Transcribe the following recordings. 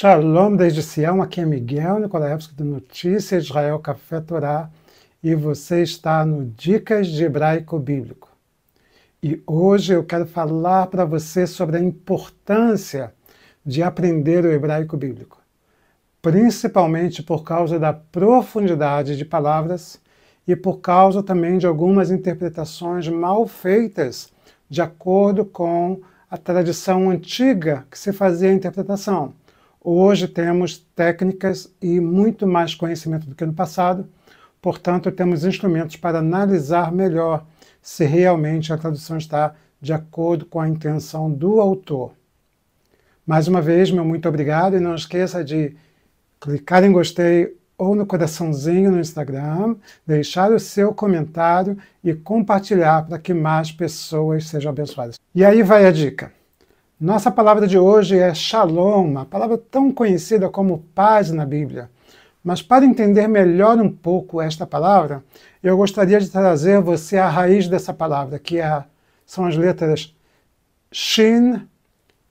Shalom desde Sião, aqui é Miguel Nicolaevski do Notícia Israel Café Torá e você está no Dicas de Hebraico Bíblico. E hoje eu quero falar para você sobre a importância de aprender o hebraico bíblico, principalmente por causa da profundidade de palavras e por causa também de algumas interpretações mal feitas de acordo com a tradição antiga que se fazia a interpretação Hoje temos técnicas e muito mais conhecimento do que no passado, portanto, temos instrumentos para analisar melhor se realmente a tradução está de acordo com a intenção do autor. Mais uma vez, meu muito obrigado e não esqueça de clicar em gostei ou no coraçãozinho no Instagram, deixar o seu comentário e compartilhar para que mais pessoas sejam abençoadas. E aí vai a dica. Nossa palavra de hoje é Shalom, a palavra tão conhecida como paz na Bíblia. Mas para entender melhor um pouco esta palavra, eu gostaria de trazer você a raiz dessa palavra, que é, são as letras Shin,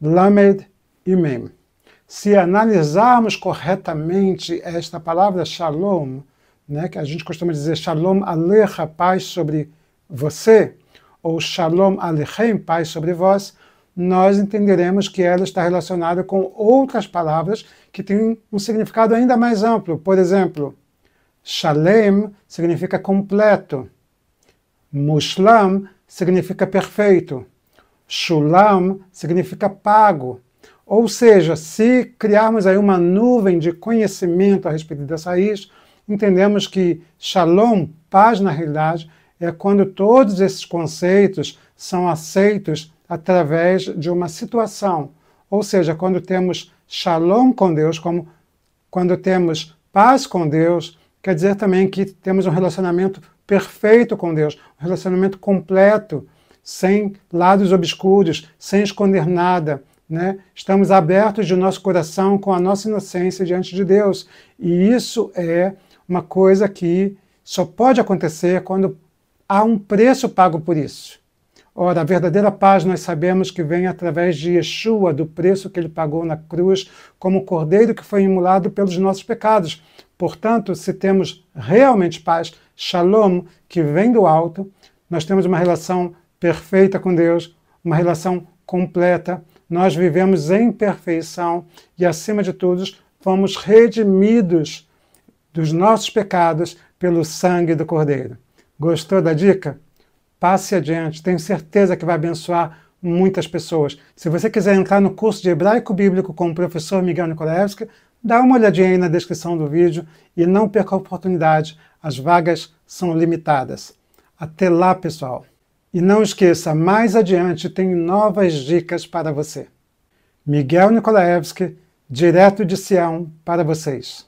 Lamed e Mem. Se analisarmos corretamente esta palavra Shalom, né, que a gente costuma dizer Shalom Aleha, paz sobre você, ou Shalom Alechem, paz sobre vós, nós entenderemos que ela está relacionada com outras palavras que têm um significado ainda mais amplo. Por exemplo, Shalem significa completo. Mushlam significa perfeito. Shulam significa pago. Ou seja, se criarmos aí uma nuvem de conhecimento a respeito dessa raiz, entendemos que Shalom, paz na realidade, é quando todos esses conceitos são aceitos através de uma situação. Ou seja, quando temos shalom com Deus, como quando temos paz com Deus, quer dizer também que temos um relacionamento perfeito com Deus, um relacionamento completo, sem lados obscuros, sem esconder nada. Né? Estamos abertos de nosso coração com a nossa inocência diante de Deus. E isso é uma coisa que só pode acontecer quando há um preço pago por isso. Ora, a verdadeira paz nós sabemos que vem através de Yeshua, do preço que ele pagou na cruz, como cordeiro que foi imolado pelos nossos pecados. Portanto, se temos realmente paz, shalom, que vem do alto, nós temos uma relação perfeita com Deus, uma relação completa, nós vivemos em perfeição e, acima de tudo, fomos redimidos dos nossos pecados pelo sangue do Cordeiro. Gostou da dica? Passe adiante, tenho certeza que vai abençoar muitas pessoas. Se você quiser entrar no curso de Hebraico Bíblico com o professor Miguel Nikolaevski, dá uma olhadinha aí na descrição do vídeo e não perca a oportunidade, as vagas são limitadas. Até lá, pessoal! E não esqueça, mais adiante tem novas dicas para você. Miguel Nikolaevski, direto de Sião para vocês.